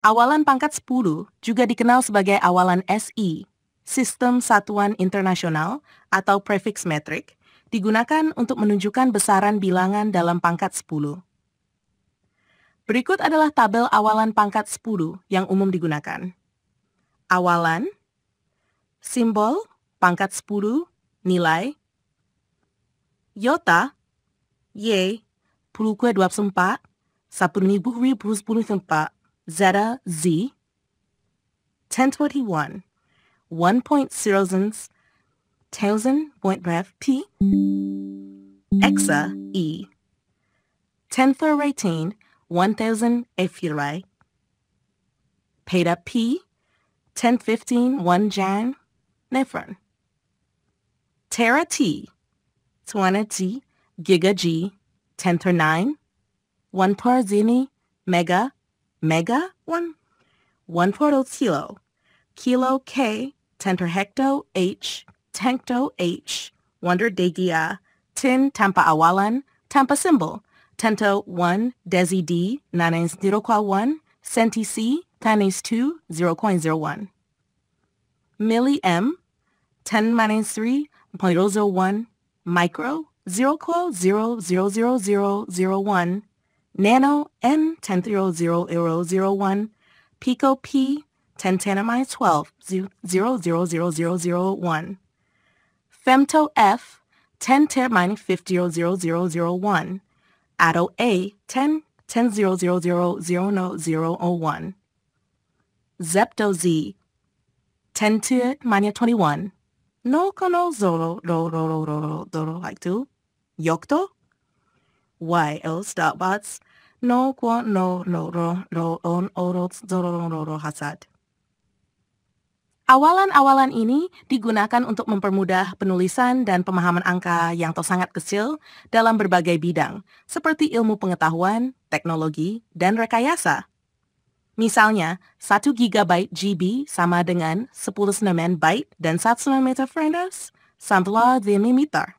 Awalan pangkat 10 juga dikenal sebagai awalan SI, Sistem Satuan Internasional atau prefix metric, digunakan untuk menunjukkan besaran bilangan dalam pangkat 10. Berikut adalah tabel awalan pangkat 10 yang umum digunakan. Awalan, simbol, pangkat 10, nilai, yota, y, kue 24, sapun nibuh ribu pulus pulus tempat, zeta z, 1021, 1.0 thousand point p, exa e, 1013, 1000 efurai, peta p, 1015, 1 jan, nephron, tera t, 20 t, giga g, 10 to 9, 1 parzini, mega, mega one, one quarter kilo, kilo K, tenter hecto H, tecto H, wonder degia, tin tampa awalan, tampa symbol, tento one, desi D, nanes diroqua one, centi C, tanes two, zero coin zero one. Milli M, ten manes three, point zero one, micro, zero quo zero zero zero zero zero one, Nano N10000001, Pico P 10 tanami 12 0000001, Femto F 10 tanami 500001, Addo A 10 10000001, Zepto Z 10 to minus 21, no kono zoro ro ro ro ro ro ro like two, Yokto YL Starbucks no kwon no no ro ro on orot ro, hasad. Awalan-awalan ini digunakan untuk mempermudah penulisan dan pemahaman angka yang toh sangat kecil dalam berbagai bidang, seperti ilmu pengetahuan, teknologi, dan rekayasa. Misalnya, 1 GB GB sama dengan 10 senemen byte dan 1 meter frenders, sampla the millimeter.